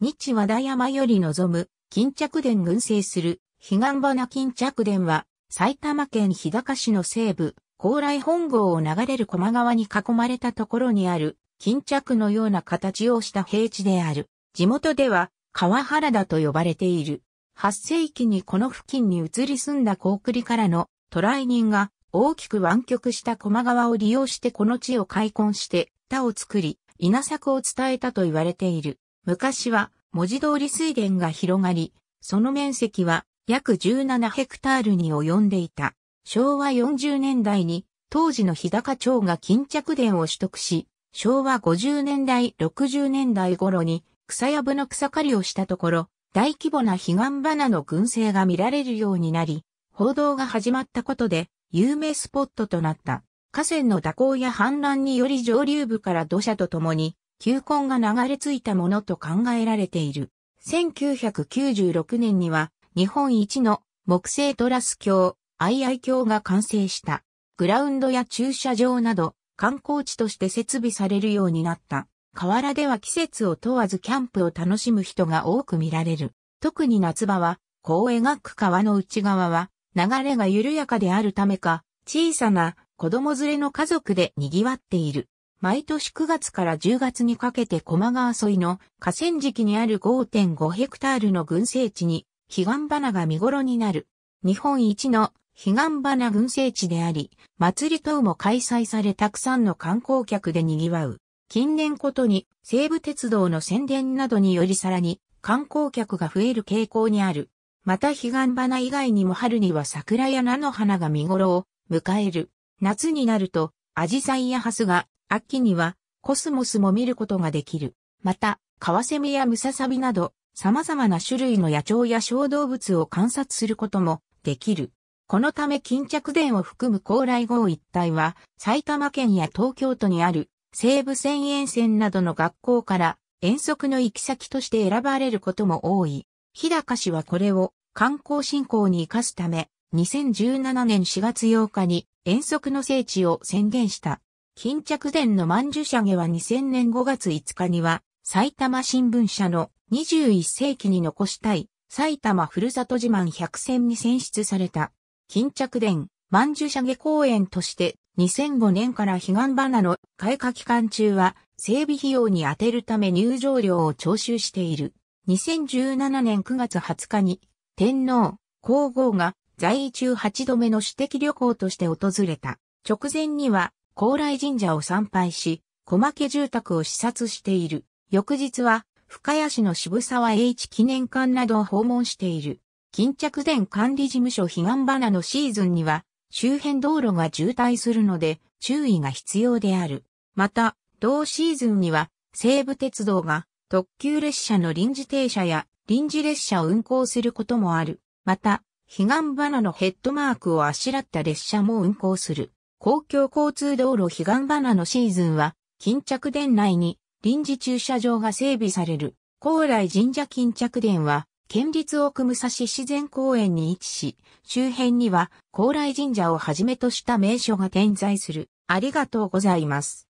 日和田山より望む、巾着殿群生する、彼岸花巾着殿は、埼玉県日高市の西部、高麗本郷を流れる駒川に囲まれたところにある、巾着のような形をした平地である。地元では、川原田と呼ばれている。8世紀にこの付近に移り住んだ高栗からの渡来人が大きく湾曲した駒川を利用してこの地を開墾して田を作り、稲作を伝えたと言われている。昔は文字通り水田が広がり、その面積は約17ヘクタールに及んでいた。昭和40年代に当時の日高町が巾着田を取得し、昭和50年代60年代頃に草やぶの草刈りをしたところ、大規模な彼岸花の群生が見られるようになり、報道が始まったことで有名スポットとなった。河川の蛇行や氾濫により上流部から土砂とともに球根が流れ着いたものと考えられている。1996年には日本一の木製トラス橋、愛愛橋が完成した。グラウンドや駐車場など観光地として設備されるようになった。河原では季節を問わずキャンプを楽しむ人が多く見られる。特に夏場は、こう描く川の内側は、流れが緩やかであるためか、小さな子供連れの家族で賑わっている。毎年9月から10月にかけて駒川沿いの河川敷にある5.5ヘクタールの群生地に彼岸花が見頃になる。日本一の彼岸花群生地であり、祭り等も開催されたくさんの観光客で賑わう。近年ことに西武鉄道の宣伝などによりさらに観光客が増える傾向にある。また彼岸花以外にも春には桜や菜の花が見頃を迎える。夏になると、アジサイやハスが秋にはコスモスも見ることができる。また、カワセミやムササビなど様々な種類の野鳥や小動物を観察することもできる。このため巾着田を含む高麗号一帯は埼玉県や東京都にある西武線沿線などの学校から遠足の行き先として選ばれることも多い。日高市はこれを観光振興に活かすため2017年4月8日に遠足の聖地を宣言した。巾着伝の万寿社下は2000年5月5日には、埼玉新聞社の21世紀に残したい埼玉ふるさと自慢100選に選出された巾着伝万寿社下公園として2005年から彼岸花の開花期間中は整備費用に充てるため入場料を徴収している。2017年9月20日に天皇、皇后が在位中8度目の私的旅行として訪れた。直前には高麗神社を参拝し、小牧住宅を視察している。翌日は、深谷市の渋沢栄一記念館などを訪問している。巾着殿管理事務所彼岸花のシーズンには、周辺道路が渋滞するので、注意が必要である。また、同シーズンには、西武鉄道が特急列車の臨時停車や臨時列車を運行することもある。また、彼岸花のヘッドマークをあしらった列車も運行する。公共交通道路彼岸花のシーズンは、巾着殿内に臨時駐車場が整備される。高麗神社巾着殿は、県立奥武蔵自然公園に位置し、周辺には高麗神社をはじめとした名所が点在する。ありがとうございます。